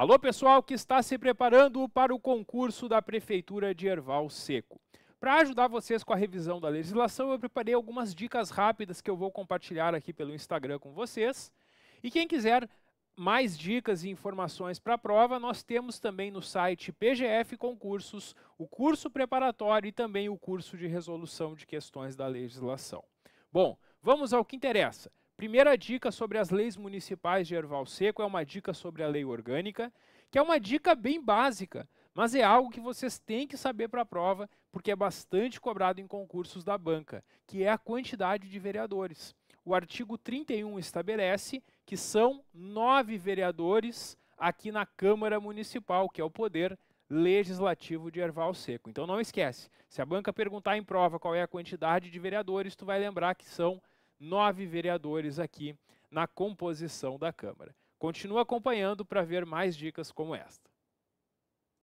Alô, pessoal que está se preparando para o concurso da Prefeitura de Erval Seco. Para ajudar vocês com a revisão da legislação, eu preparei algumas dicas rápidas que eu vou compartilhar aqui pelo Instagram com vocês. E quem quiser mais dicas e informações para a prova, nós temos também no site PGF Concursos o curso preparatório e também o curso de resolução de questões da legislação. Bom, vamos ao que interessa. Primeira dica sobre as leis municipais de Erval Seco é uma dica sobre a lei orgânica, que é uma dica bem básica, mas é algo que vocês têm que saber para a prova, porque é bastante cobrado em concursos da banca, que é a quantidade de vereadores. O artigo 31 estabelece que são nove vereadores aqui na Câmara Municipal, que é o poder legislativo de Erval Seco. Então não esquece, se a banca perguntar em prova qual é a quantidade de vereadores, tu vai lembrar que são nove vereadores aqui na composição da Câmara. Continua acompanhando para ver mais dicas como esta.